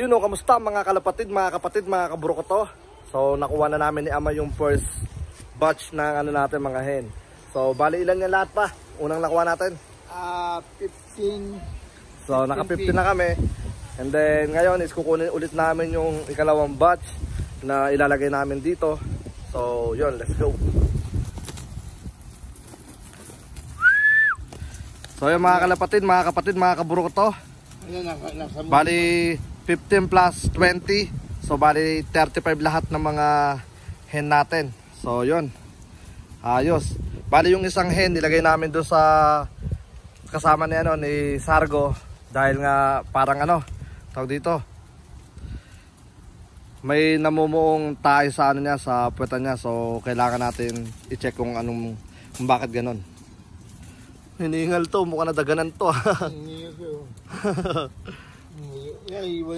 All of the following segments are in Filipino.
Ayun o, oh, kamusta mga kalapatid, mga kapatid, mga kabrokoto? So, nakuha na namin ni Ama yung first batch ng ano natin mga hen. So, bali ilang yan lahat pa? Unang nakuha natin? Ah, uh, 15. So, naka 15 na kami. And then, ngayon is kukunin ulit namin yung ikalawang batch na ilalagay namin dito. So, yun, let's go. So, yun mga kalapatid, mga kapatid, mga kabrokoto. Ano, naka, naka, Bali, 15 plus 20. So bali 35 lahat ng mga hen natin. So yun. Ayos. Bali yung isang hen nilagay namin doon sa kasama ni ano ni Sargo dahil nga parang ano tawag dito. May namumuong tayo sa ano niya sa puwetan niya. So kailangan natin i-check kung anong kung bakit ganon. Hiningal to, mukha na daganan to. Ah. Hiningal to.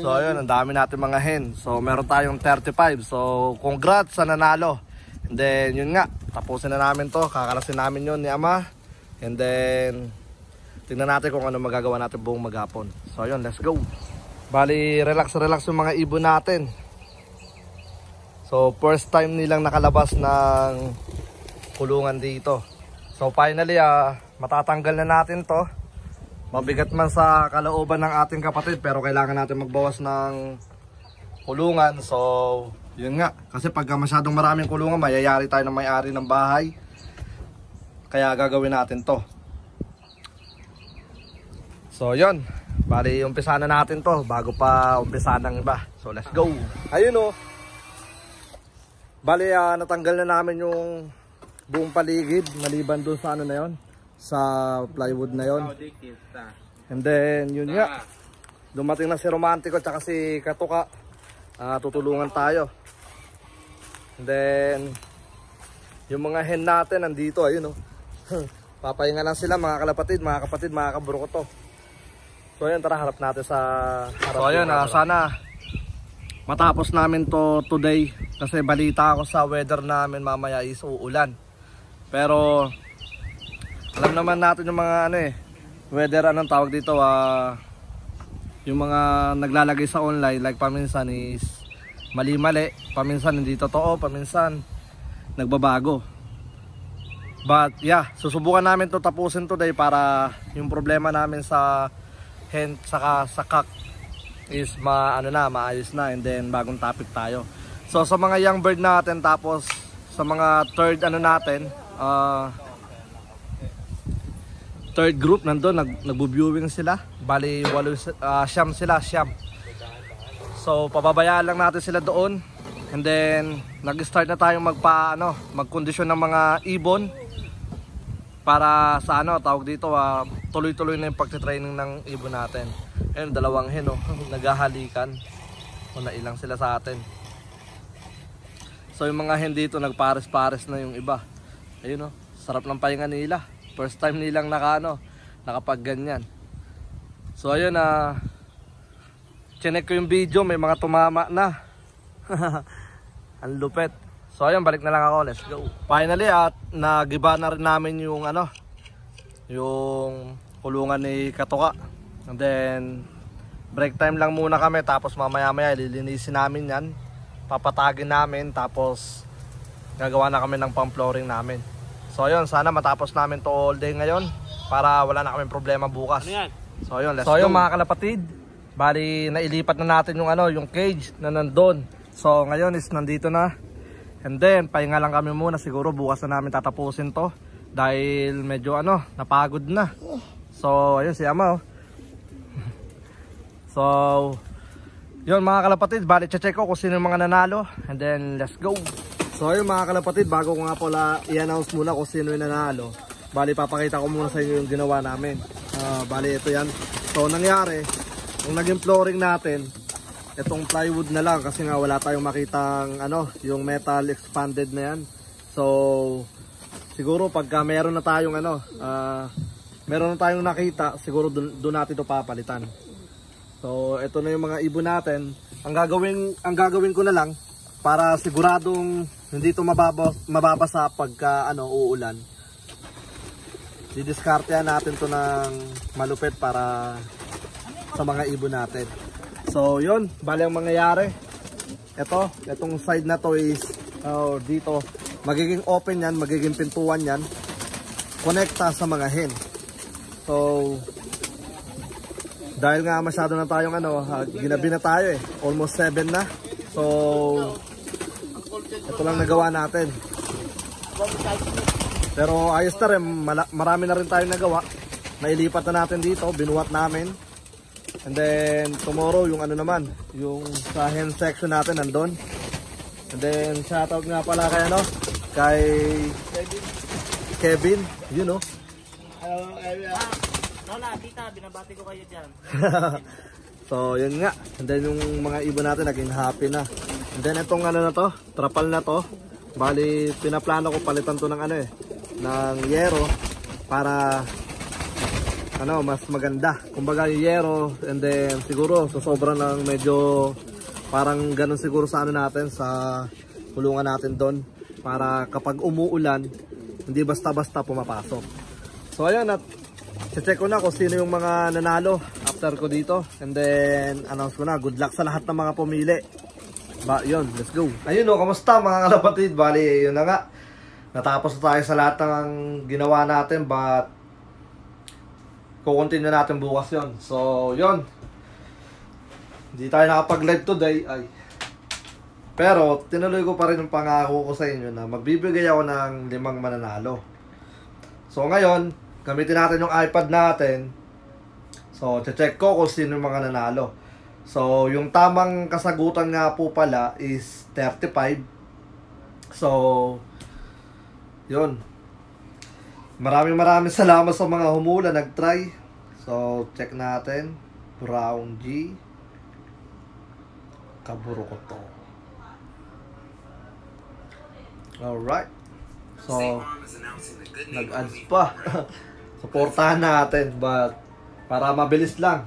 So ayun, ang dami natin mga hen. So meron tayong 35. So congrats sa nanalo. And then yun nga, tapusin na namin to. Kakalasin namin yun ni Ama. And then tingnan natin kung ano magagawa natin buong maghapon. So ayun, let's go. Bali, relax relax yung mga ibon natin. So first time nilang nakalabas ng kulungan dito. So finally, ah, matatanggal na natin to mabigat man sa kalooban ng ating kapatid pero kailangan natin magbawas ng kulungan so yun nga kasi pag masyadong maraming kulungan mayayari tayo ng may-ari ng bahay kaya gagawin natin to so yun bali umpisa na natin to bago pa umpisa ng iba so let's go ayun o oh. bali uh, natanggal na namin yung buong paligid maliban doon sa ano na yun sa plywood na yon. And then, yun nga. Ah. Dumating na si Romantico at si Katuka. Uh, tutulungan tayo. And then, yung mga hen natin nandito, ayun oh. Papahinga lang sila mga kalapatid, mga kapatid, mga kabro So ayun, tara harap natin sa harap. So ayun, uh, sana matapos namin to today kasi balita ako sa weather namin mamaya is uulan. Pero alam naman natin yung mga ano eh weather anong tawag dito ah yung mga naglalagay sa online like paminsan is mali-mali paminsan hindi totoo paminsan nagbabago but yeah susubukan namin to tapusin today para yung problema namin sa hen saka sa kak is ma ano na maayos na and then bagong topic tayo so sa mga young bird natin tapos sa mga third ano natin uh, third group nandoon nag nagbo-viewing sila. Bali walo uh, siyam sila, siyam. So pababayaan lang natin sila doon. And then nag-start na tayong magpa ano, magkondisyon ng mga ibon para sa ano tawag dito uh, tuloy-tuloy na yung pagte-training ng ibon natin. Ayun, dalawang hen oh, naghahalikan. O ilang sila sa atin. So yung mga hen dito nagpares-pares na yung iba. Ayun oh, sarap ng pahinga nila. First time nilang nakaano, nakapag ganyan. So ayun na uh, Chinek ko yung video, may mga tumama na. Ang lupet. So ayun, balik na lang ako. Let's go. Finally at nagiba na rin namin yung ano, yung kulungan ni Katoka. And then break time lang muna kami tapos mamaya-maya lilinisin namin 'yan. Papatagin namin tapos gagawa na kami ng pamflooring namin. So ayun, sana matapos namin to all day ngayon para wala na kaming problema bukas. Ano yan? So ayun, let's So ayun go. mga kalapatid, bali nailipat na natin yung ano, yung cage na nandoon. So ngayon is nandito na. And then pahinga lang kami muna siguro bukas na namin tatapusin to dahil medyo ano, napagod na. So ayun si Ama oh. So yun mga kalapatid, bali check ko kung sino yung mga nanalo and then let's go. So ayun mga kalapatid, bago ko nga pala i-announce muna kung sino yung nanalo. Bali, papakita ko muna sa inyo yung ginawa namin. Uh, bali, ito yan. So nangyari, kung naging flooring natin, itong plywood na lang kasi nga wala tayong makitang ano, yung metal expanded na yan. So siguro pagka meron na tayong ano, uh, meron na tayong nakita, siguro doon natin ito papalitan. So, ito na yung mga ibon natin. Ang gagawin, ang gagawin ko na lang, para siguradong hindi ito mababa, mababasa pagka ano, uulan. Didiskartehan natin to ng malupit para sa mga ibon natin. So yun, bali ang mangyayari. Ito, itong side na to is oh, dito. Magiging open yan, magiging pintuan yan. Konekta sa mga hen. So, dahil nga masyado na tayong ano, ah, ginabi na tayo eh. Almost 7 na. So, ito lang nagawa natin. Pero ayos na rin, marami na rin tayong nagawa. Nailipat na natin dito, binuhat namin. And then tomorrow yung ano naman, yung sa hen section natin nandun. And then shoutout nga pala kay ano, kay Kevin, you know. Hello, Kevin. Lola, tita, binabati ko kayo dyan. so, yun nga. And then yung mga iba natin naging happy na. And then itong ano na to, trapal na to. Bali, pinaplano ko palitan to ng ano eh, ng yero para ano, mas maganda. Kumbaga yung yero and then siguro sa so sobra ng medyo parang ganun siguro sa ano natin sa kulungan natin doon para kapag umuulan hindi basta-basta pumapasok. So ayun at check ko na kung sino yung mga nanalo after ko dito and then announce ko na good luck sa lahat ng mga pumili. Ba, yun, let's go. Ayun o, oh, kamusta mga kalapatid? Bali, yun na nga. Natapos na tayo sa lahat ng ginawa natin but kukontinue natin bukas yon So, yon Hindi tayo nakapag-live today. Ay. Pero, tinuloy ko pa rin ang pangako ko sa inyo na magbibigay ako ng limang mananalo. So, ngayon, gamitin natin yung iPad natin. So, check ko kung sino yung mga nanalo. So, yung tamang kasagutan nga po pala is 35. So, yun. Maraming maraming salamat sa mga humula, nag-try. So, check natin. Brown G. Kaburo ko to. Alright. So, nag-ads pa. Supportahan natin, but para mabilis lang.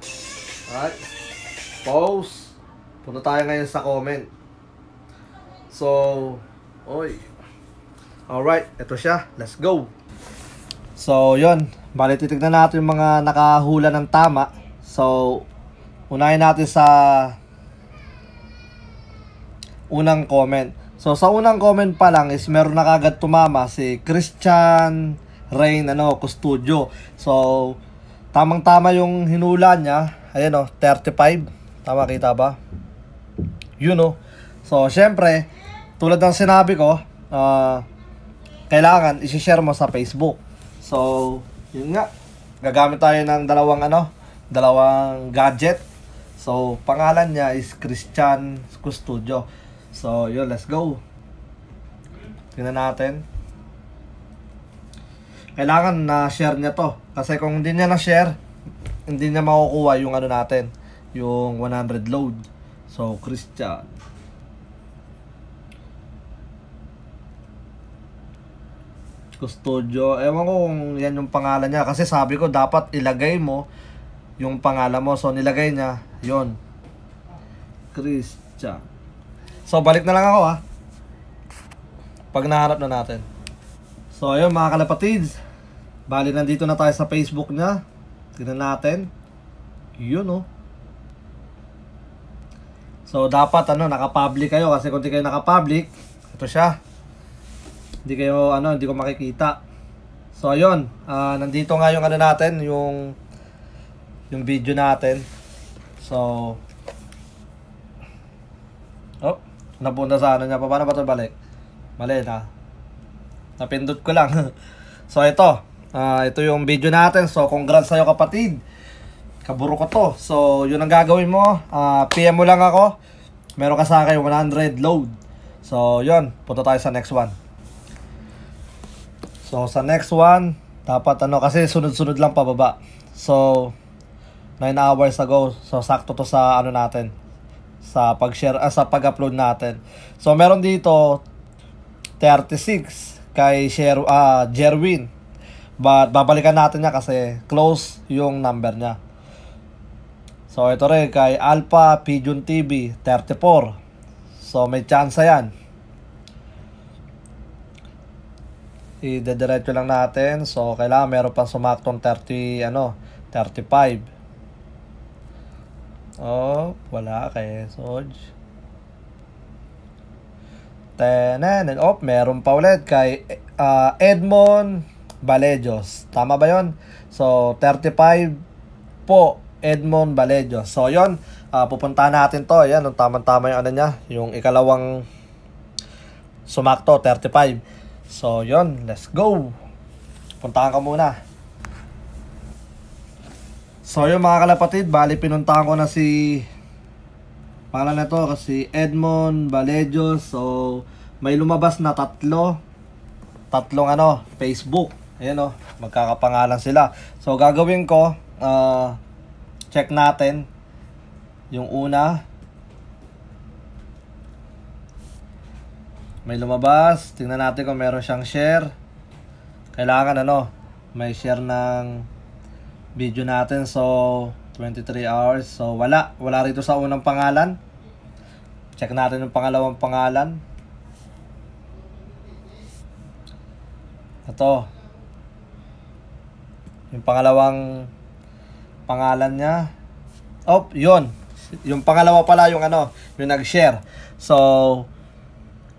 Alright post. Punta tayo ngayon sa comment. So, oy. right, ito siya. Let's go. So, yon Bali, titignan natin yung mga nakahula ng tama. So, unahin natin sa unang comment. So, sa unang comment pa lang is meron na kagad tumama si Christian Rain, ano, Custodio. So, tamang-tama yung hinula niya. Ayan o, 35. Tama, kita ba? You know? So, syempre, tulad ng sinabi ko, uh, kailangan isi-share mo sa Facebook. So, yun nga. Gagamit tayo ng dalawang ano, dalawang gadget. So, pangalan niya is Christian Studio. So, yun, let's go. Tingnan natin. Kailangan na share niya to. Kasi kung hindi niya na share, hindi niya makukuha yung ano natin yung 100 load. So, Christian. Custodio. Ewan ko kung yan yung pangalan niya. Kasi sabi ko, dapat ilagay mo yung pangalan mo. So, nilagay niya. yon Christian. So, balik na lang ako ha. Pag naharap na natin. So, ayun mga kalapatids. Bali, nandito na tayo sa Facebook niya. Tignan natin. Yun oh. So, dapat ano, naka-public kayo kasi kung hindi kayo naka-public, ito siya. Hindi kayo, ano, hindi ko makikita. So, ayun. Uh, nandito nga yung ano natin, yung yung video natin. So, oh, napunta sa ano niya pa. Paano ba ito balik? Mali na. Napindot ko lang. so, ito. Uh, ito yung video natin. So, congrats sa iyo kapatid kaburo ko to. So, yun ang gagawin mo. Uh, ah, PM mo lang ako. Meron ka sa akin 100 load. So, yun. Punta tayo sa next one. So, sa next one, dapat ano, kasi sunod-sunod lang pababa. So, 9 hours ago. So, sakto to sa ano natin. Sa pag-share, ah, sa pag-upload natin. So, meron dito 36 kay Sher, ah, Jerwin. But, babalikan natin niya kasi close yung number niya. So ito rin kay Alpha Pigeon TV 34. So may chance yan. Idediretso lang natin. So kailangan meron pang sumaktong 30 ano, 35. Oh, wala kay Soj. Tenen. Oh, meron pa ulit kay uh, Edmond Balejos. Tama ba yon? So, 35 po Edmond Balejo. So, yon uh, ah, pupuntahan natin to. Ayan, tamang-tama yung ano niya, yung ikalawang sumakto, 35. So, yon let's go. Puntahan ka muna. So, yun mga kalapatid, bali pinuntahan ko na si pangalan na to kasi Edmond Balejo. So, may lumabas na tatlo. Tatlong ano, Facebook. Ayan o, oh, magkakapangalan sila. So, gagawin ko, uh, Check natin. Yung una. May lumabas. Tingnan natin kung meron siyang share. Kailangan ano, may share ng video natin. So, 23 hours. So, wala. Wala rito sa unang pangalan. Check natin yung pangalawang pangalan. Ito. Yung pangalawang pangalan niya. Oh, yon Yung pangalawa pala yung ano, yung nag-share. So,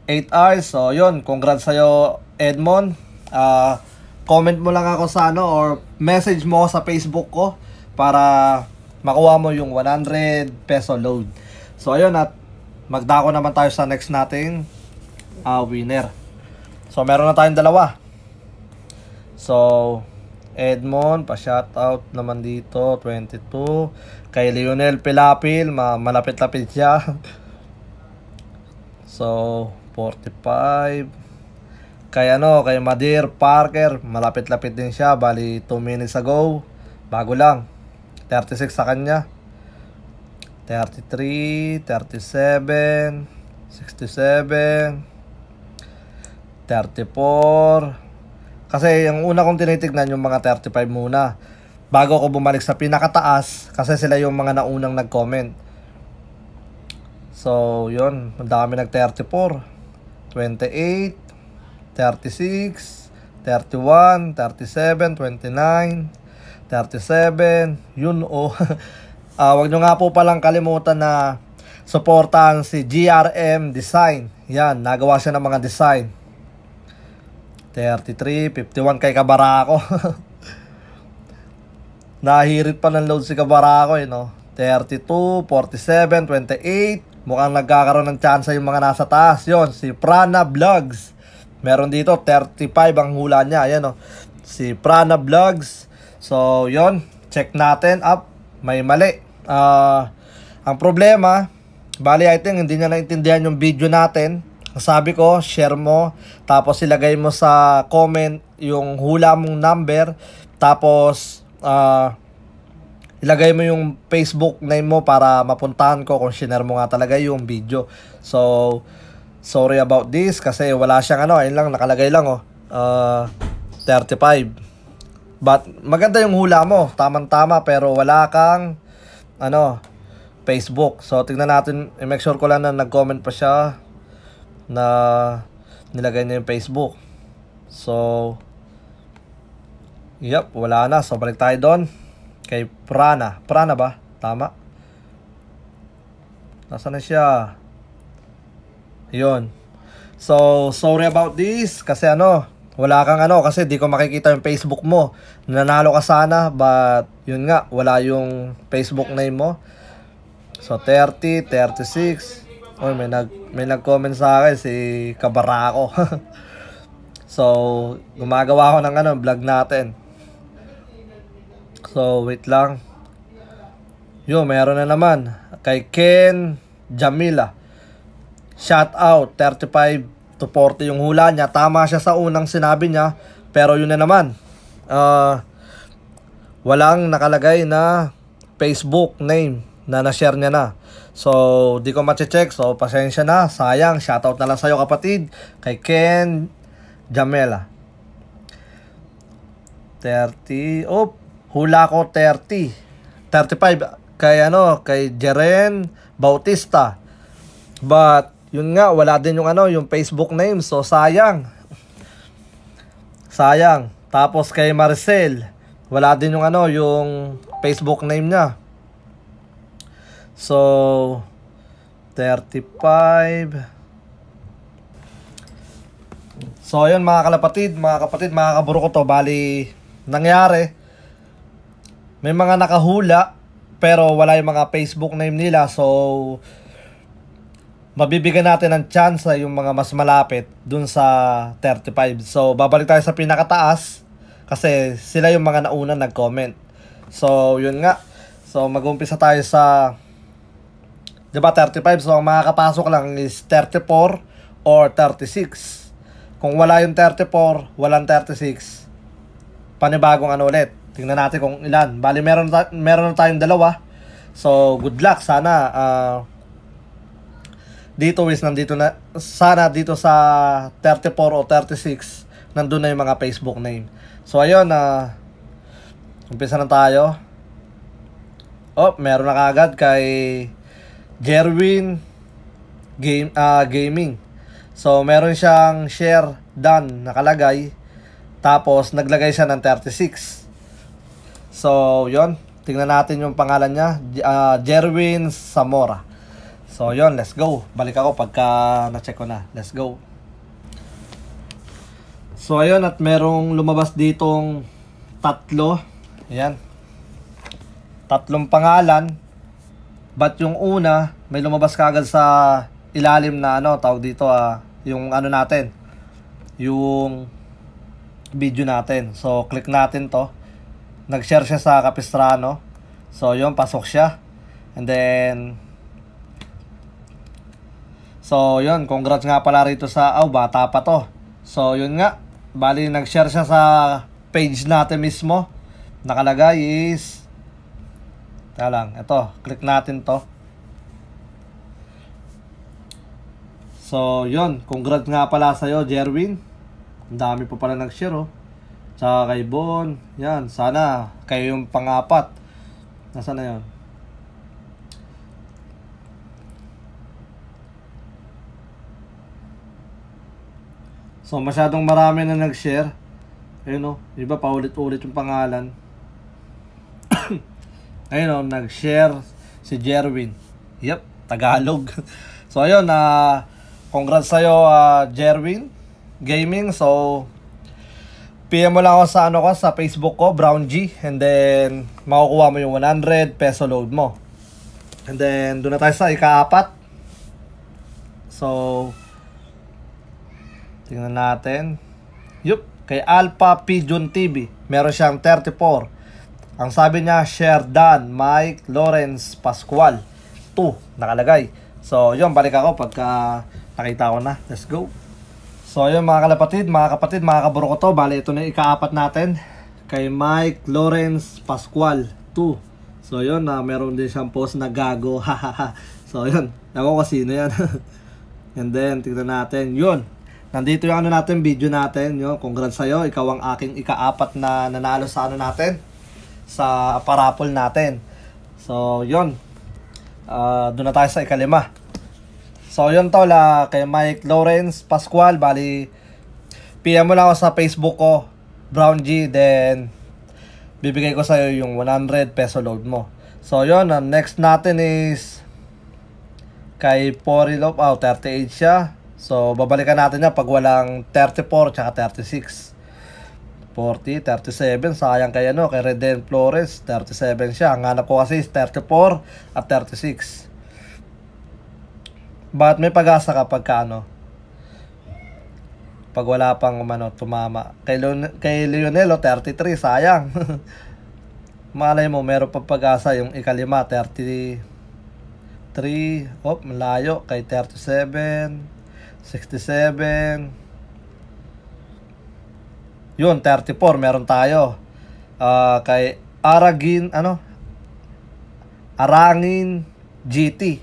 8 hours. So, yon Congrats sa'yo, Edmond. Uh, comment mo lang ako sa ano or message mo sa Facebook ko para makuha mo yung 100 peso load. So, ayun at magdako naman tayo sa next natin uh, ah, winner. So, meron na tayong dalawa. So, Edmond, pa-shoutout naman dito, 22. Kay Lionel Pilapil, ma malapit-lapit siya. so, 45. Kay ano, kay Madir Parker, malapit-lapit din siya, bali 2 minutes ago. Bago lang. 36 sa kanya. 33, 37, 67, 34, kasi yung una kong tinitignan yung mga 35 muna. Bago ako bumalik sa pinakataas kasi sila yung mga naunang nag-comment. So, yun. Ang dami nag-34. 28, 36, 31, 37, 29, 37. Yun o. Oh. uh, wag nyo nga po palang kalimutan na supportahan si GRM Design. Yan, nagawa siya ng mga design. 33, 51 kay Kabarako. Nahirit pa ng load si Kabarako eh, no? 32, 47, 28. Mukhang nagkakaroon ng chance yung mga nasa taas. yon si Prana Vlogs. Meron dito, 35 ang hula niya. Ayan, no? Si Prana Vlogs. So, yon Check natin up. May mali. Uh, ang problema, bali I think hindi niya naintindihan yung video natin. Sabi ko, share mo, tapos ilagay mo sa comment yung hula mong number, tapos uh, ilagay mo yung Facebook name mo para mapuntahan ko kung share mo nga talaga yung video. So, sorry about this kasi wala siyang ano, ayun lang, nakalagay lang oh, uh, ah, 35. But maganda yung hula mo, tamang-tama pero wala kang ano, Facebook. So tingnan natin, i-make sure ko lang na nag-comment pa siya na nilagay na yung Facebook. So, yep, wala na. So, balik tayo doon kay Prana. Prana ba? Tama? Nasaan na siya? Yun. So, sorry about this. Kasi ano, wala kang ano kasi di ko makikita yung Facebook mo. Nanalo ka sana but yun nga wala yung Facebook name mo. So 30, 36, Oy, may nag may nag-comment sa akin si Kabarako. so, gumagawa ako ng ano, vlog natin. So, wait lang. Yo, meron na naman kay Ken Jamila. Shout out 35 to 40 yung hula niya. Tama siya sa unang sinabi niya, pero yun na naman. Uh, walang nakalagay na Facebook name na na-share niya na. So, di ko mache-check. So, pasensya na. Sayang. Shoutout na lang sa'yo kapatid. Kay Ken Jamela. 30. Oh, hula ko 30. 35. Kay ano, kay Jeren Bautista. But, yun nga, wala din yung ano, yung Facebook name. So, sayang. Sayang. Tapos kay Marcel, wala din yung ano, yung Facebook name niya. So, 35. So, ayun mga kalapatid, mga kapatid, mga kaburo ko to, bali, nangyari, may mga nakahula, pero wala yung mga Facebook name nila, so, mabibigyan natin ng chance yung mga mas malapit dun sa 35. So, babalik tayo sa pinakataas, kasi sila yung mga nauna nag-comment. So, yun nga. So, mag-umpisa tayo sa Diba 35? So, ang makakapasok lang is 34 or 36. Kung wala yung 34, walang 36. Panibagong ano ulit. Tingnan natin kung ilan. Bali, meron, ta- meron na tayong dalawa. So, good luck. Sana, uh, dito is nandito na, sana dito sa 34 o 36, nandun na yung mga Facebook name. So, ayun, uh, umpisa na tayo. Oh, meron na kagad kay Gerwin game, uh, Gaming. So, meron siyang share done nakalagay. Tapos, naglagay siya ng 36. So, yon Tingnan natin yung pangalan niya. Uh, ah, Jerwin Samora. So, yon Let's go. Balik ako pagka na-check ko na. Let's go. So, ayun. At merong lumabas ditong tatlo. Ayun. Tatlong pangalan But yung una, may lumabas kagad sa ilalim na ano, tawag dito ah, yung ano natin. Yung video natin. So, click natin to. Nag-share siya sa Capistrano. So, yun, pasok siya. And then, So, yun, congrats nga pala rito sa, aw, oh, bata pa to. So, yun nga, bali nag-share siya sa page natin mismo. Nakalagay is Teka lang, ito, click natin to. So, yon Congrats nga pala sa'yo, Jerwin. Ang dami pa pala nag-share, oh. Tsaka kay Bon. Yan, sana kayo yung pangapat. Nasaan na yon So, masyadong marami na nag-share. Ayun o. Oh, iba, paulit-ulit yung pangalan. Ayun oh, nag-share si Jerwin. Yep, Tagalog. so ayun na uh, congrats sa iyo uh, ah, Jerwin Gaming. So PM mo lang ako sa ano ko sa Facebook ko, Brown G and then makukuha mo yung 100 peso load mo. And then doon na tayo sa ikaapat. So tingnan natin. Yup, kay Alpha Pigeon TV. Meron siyang 34. Ang sabi niya, Sherdan Mike Lawrence Pascual. 2 nakalagay. So, yun, balik ako pagka nakita ko na. Let's go. So, yun mga kalapatid, mga kapatid, mga kaburo ko to. Bali, ito na yung ikaapat natin. Kay Mike Lawrence Pascual 2. So, yun, na uh, meron din siyang post na gago. so, yun. Ako ko sino yan. And then, tignan natin. Yun. Nandito yung ano natin, video natin. Yun, congrats sa'yo. Ikaw ang aking ikaapat na nanalo sa ano natin sa parapol natin. So, yon Uh, ah, doon na tayo sa ikalima. So, yun to. La, ah, kay Mike Lawrence Pascual, bali, PM mo lang ako sa Facebook ko, Brown G, then, bibigay ko sa'yo yung 100 peso load mo. So, yun, uh, next natin is, kay Porilop, oh, 38 siya. So, babalikan natin niya pag walang 34 tsaka 36. 40, 37. Sayang kay ano, kay Reden Flores, 37 siya. Ang hanap ko kasi 34 at 36. But may pag-asa kapag ka, ano, pag wala pang umano, tumama. Kay, Leon, kay Leonelo, 33, sayang. Malay mo, meron pa pag-asa yung ikalima, 33. Oh, malayo kay 37, 67, yun, 34 meron tayo. Uh, kay Aragin, ano? Arangin GT.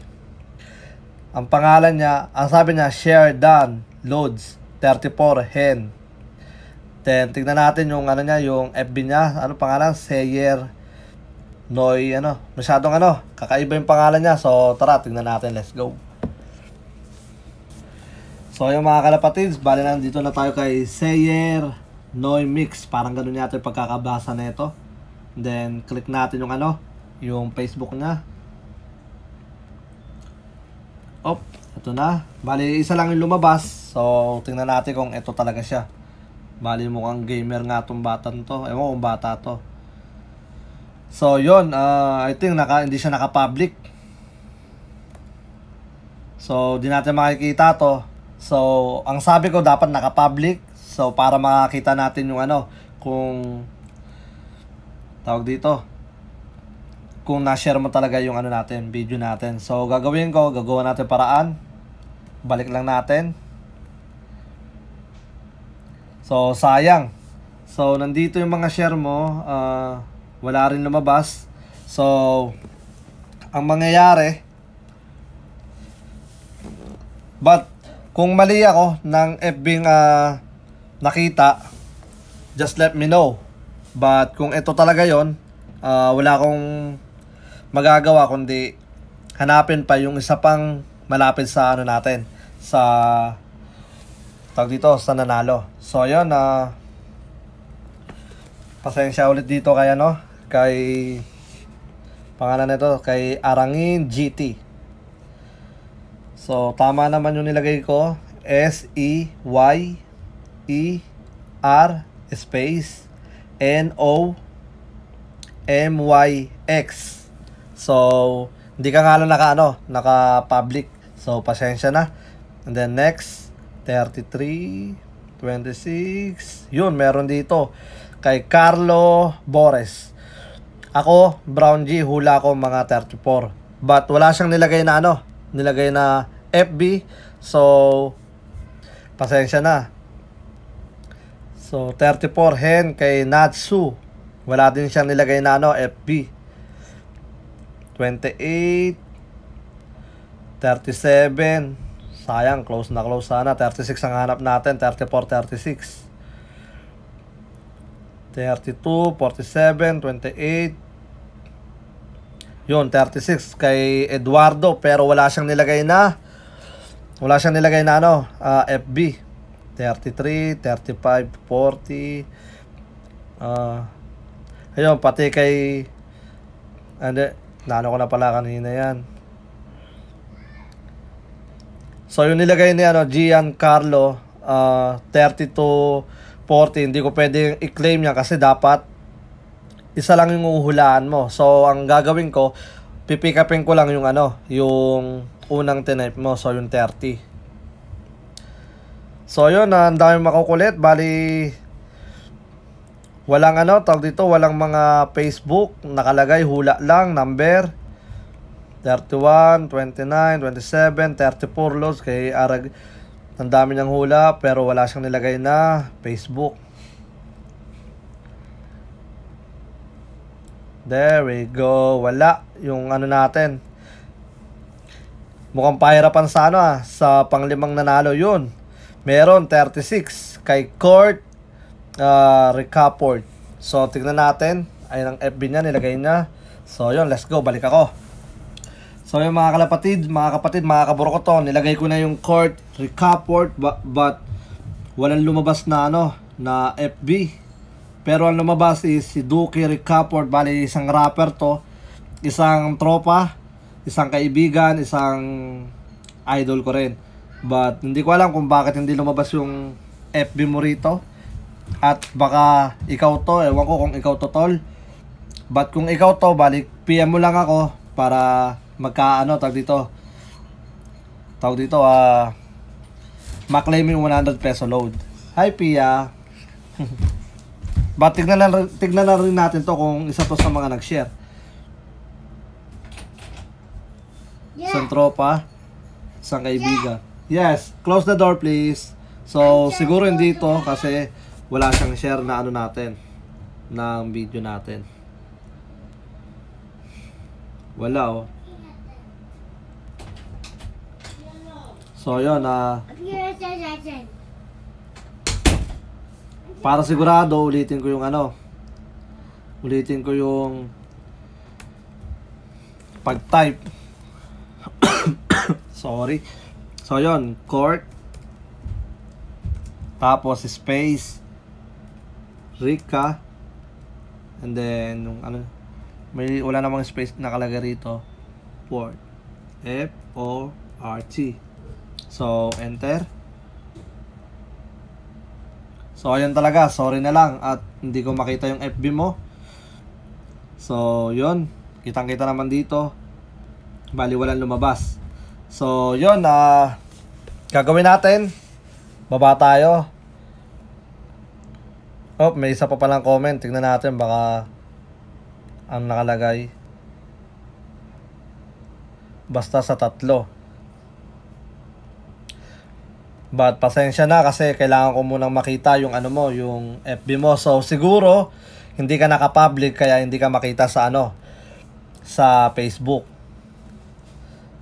Ang pangalan niya, ang sabi niya, share Sheridan Loads 34 Hen. Then, tignan natin yung ano niya, yung FB niya. Ano pangalan? Sayer Noy, ano? Masyadong ano, kakaiba yung pangalan niya. So, tara, tignan natin. Let's go. So, yung mga kalapatids, bali na dito na tayo kay Sayer Noy Mix. Parang ganun yata yung pagkakabasa na ito. Then, click natin yung ano, yung Facebook niya. Op, ito na. Bali, isa lang yung lumabas. So, tingnan natin kung ito talaga siya. Bali, mukhang gamer nga tong bata to. Ewan kung bata to. So, yun. Uh, I think naka, hindi siya naka-public. So, di natin makikita to. So, ang sabi ko dapat naka-public So, para makakita natin yung ano, kung tawag dito, kung na-share mo talaga yung ano natin, video natin. So, gagawin ko, gagawa natin paraan. Balik lang natin. So, sayang. So, nandito yung mga share mo. Uh, wala rin lumabas. So, ang mangyayari, but, kung mali ako ng FB uh, nakita, just let me know. But kung ito talaga yon uh, ah, wala akong magagawa kundi hanapin pa yung isa pang malapit sa ano natin sa tag dito sa nanalo. So ayun na uh, pasensya ulit dito kaya no kay pangalan nito kay Arangin GT. So tama naman yung nilagay ko S E Y E R space N O M Y X. So, hindi ka nga lang naka ano, naka public. So, pasensya na. And then next 33 26. Yun, meron dito kay Carlo Bores. Ako, Brown G, hula ko mga 34. But wala siyang nilagay na ano, nilagay na FB. So, pasensya na. So, 34 hen kay Natsu. Wala din siyang nilagay na ano, FB. 28. 37. Sayang, close na close sana. 36 ang hanap natin. 34, 36. 32, 47, 28. Yun, 36 kay Eduardo pero wala siyang nilagay na wala siyang nilagay na ano, uh, ah, FB. 33, 35, 40. Uh, ayun, pati kay... Ano, nano ko na pala kanina yan. So, yung nilagay ni ano, Giancarlo, uh, 32, to 40, hindi ko pwedeng i-claim yan kasi dapat isa lang yung uhulaan mo. So, ang gagawin ko, pipikapin ko lang yung ano, yung unang tinipe mo, so yung 30. So yun, uh, ang dami makukulit. Bali, walang ano, tawag dito, walang mga Facebook. Nakalagay, hula lang, number. 31, 29, 27, 34 loads kay Arag. Ang dami niyang hula pero wala siyang nilagay na Facebook. There we go. Wala yung ano natin. Mukhang pahirapan ah sa panglimang nanalo yun. Meron 36 kay Court uh, ah, Recaport. So tingnan natin. Ayun ang FB niya nilagay niya. So yun, let's go. Balik ako. So yung mga kalapatid, mga kapatid, mga kaburo ko oh, nilagay ko na yung court Recaport but, but walang lumabas na ano na FB. Pero ang lumabas is si Duke Recaport, bali isang rapper to, isang tropa, isang kaibigan, isang idol ko rin. But hindi ko alam kung bakit hindi lumabas yung FB mo rito. At baka ikaw to, ewan ko kung ikaw to tol. But kung ikaw to, balik PM mo lang ako para magkaano tag dito. Tawag dito ah uh, maklaim yung 100 peso load. Hi Pia. But tignan na, tignan na rin natin to kung isa to sa mga nag-share. Yeah. Isang tropa, isang kaibigan. Yeah. Yes, close the door please. So, siguro hindi ito kasi wala siyang share na ano natin ng video natin. Wala oh. So, yun na uh, Para sigurado, ulitin ko yung ano. Ulitin ko yung pag-type. Sorry. So, yon Court. Tapos, space. Rika. And then, nung ano, may, wala namang space nakalagay rito. Port. F-O-R-T. So, enter. So, ayun talaga. Sorry na lang. At hindi ko makita yung FB mo. So, yon Kitang-kita naman dito. Bali, walang lumabas. So, yun. Uh, gagawin natin. Baba tayo. Oh, may isa pa palang comment. Tingnan natin. Baka ang nakalagay. Basta sa tatlo. But pasensya na kasi kailangan ko munang makita yung ano mo, yung FB mo. So siguro hindi ka naka-public kaya hindi ka makita sa ano sa Facebook.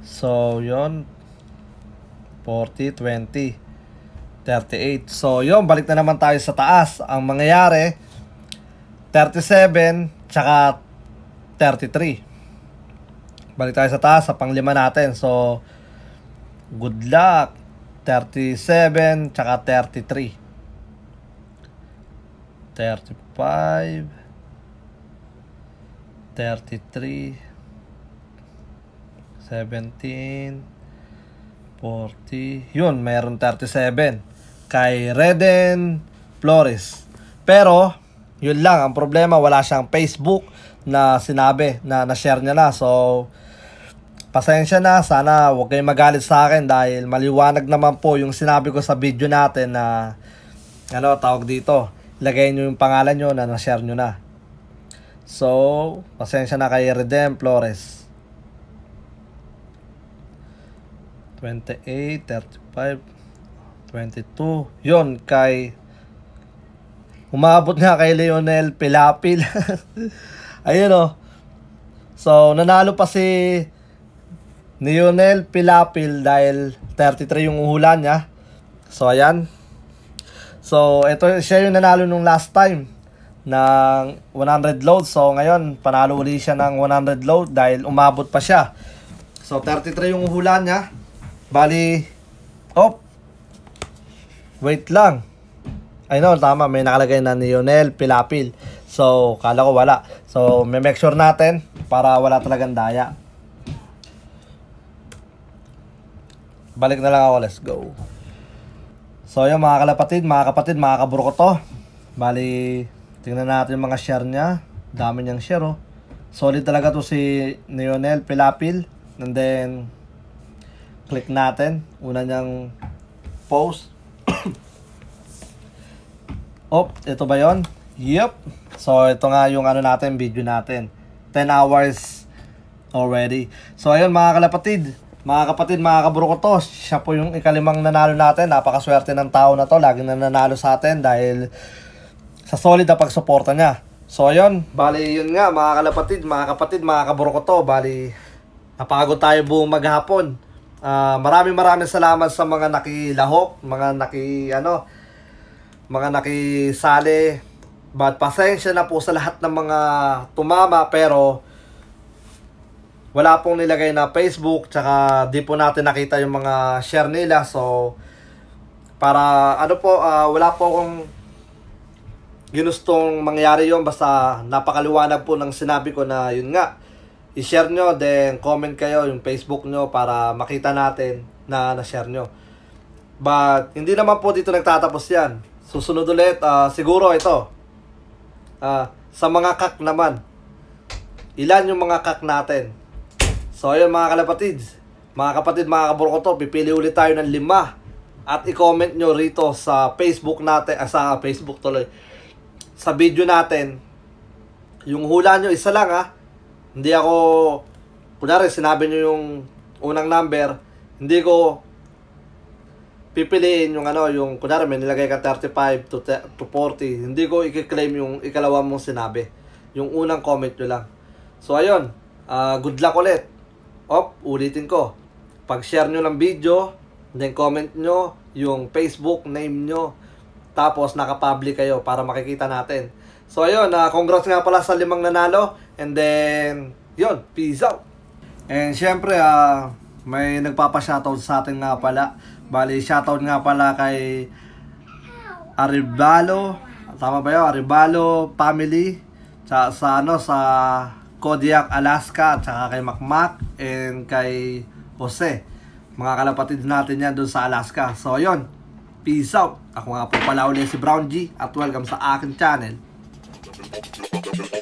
So, yon 40, 20, 38. So, yon balik na naman tayo sa taas. Ang mangyayari, 37, tsaka 33. Balik tayo sa taas, sa panglima natin. So, good luck. 37, tsaka 33. 35, 33, 17, 40. Yun, mayroon 37. Kay Reden Flores. Pero, yun lang. Ang problema, wala siyang Facebook na sinabi, na na-share niya na. So, pasensya na. Sana huwag kayong magalit sa akin dahil maliwanag naman po yung sinabi ko sa video natin na ano, tawag dito. Lagay niyo yung pangalan niyo na na-share niyo na. So, pasensya na kay Redem Flores. 28, 22. Yon kay umabot nga kay Lionel Pilapil. Ayun oh. So nanalo pa si Lionel Pilapil dahil 33 yung uhulan niya. So ayan. So ito siya yung nanalo nung last time ng 100 load. So ngayon panalo ulit siya ng 100 load dahil umabot pa siya. So 33 yung uhulan niya. Bali, oh, wait lang. I know, tama, may nakalagay na ni Yonel Pilapil. So, kala ko wala. So, may make sure natin para wala talagang daya. Balik na lang ako, let's go. So, yun mga kalapatid, mga kapatid, mga kaburo ko to. Bali, tingnan natin yung mga share niya. Dami niyang share, oh. Solid talaga to si Neonel Pilapil. And then, click natin. Una niyang post. oh, ito ba yon? Yep. So, ito nga yung ano natin, video natin. 10 hours already. So, ayun mga kalapatid. Mga kapatid, mga kaburo ko to. Siya po yung ikalimang nanalo natin. Napakaswerte ng tao na to. Laging nananalo sa atin dahil sa solid na pagsuporta niya. So, ayun. Bali, yun nga, mga kalapatid, mga kapatid, mga kaburo ko to. Bali, napagod tayo buong maghapon. Uh, maraming maraming salamat sa mga nakilahok, mga naki ano, mga nakisali. But pasensya na po sa lahat ng mga tumama pero wala pong nilagay na Facebook tsaka di po natin nakita yung mga share nila. So para ano po uh, wala po akong ginustong mangyari yon basta napakaliwanag po ng sinabi ko na yun nga i-share nyo, then comment kayo yung Facebook nyo para makita natin na na-share nyo. But, hindi naman po dito nagtatapos yan. Susunod ulit, uh, siguro ito. Uh, sa mga kak naman. Ilan yung mga kak natin? So, ayun mga kalapatids. Mga kapatid, mga kaburko to, pipili ulit tayo ng lima. At i-comment nyo rito sa Facebook natin, ah, sa Facebook tuloy. Sa video natin. Yung hula nyo, isa lang ah hindi ako, kunwari sinabi nyo yung unang number, hindi ko pipiliin yung ano, yung kunwari may nilagay ka 35 to, to 40, hindi ko i-claim yung ikalawa mong sinabi. Yung unang comment nyo lang. So ayun, uh, good luck ulit. Op, ulitin ko. Pag-share nyo ng video, then comment nyo yung Facebook name nyo. Tapos nakapublic kayo para makikita natin. So ayun, uh, congrats nga pala sa limang nanalo. And then, yon peace out. And syempre, uh, may nagpapa-shoutout sa atin nga pala. Bali, shoutout nga pala kay Aribalo. Tama ba yun? Aribalo family. Sa, sa ano, sa Kodiak, Alaska. At saka kay Macmac. And kay Jose. Mga kalapatid natin yan doon sa Alaska. So, yon Peace out. Ako nga po pala ulit si Brown G. At welcome sa akin channel.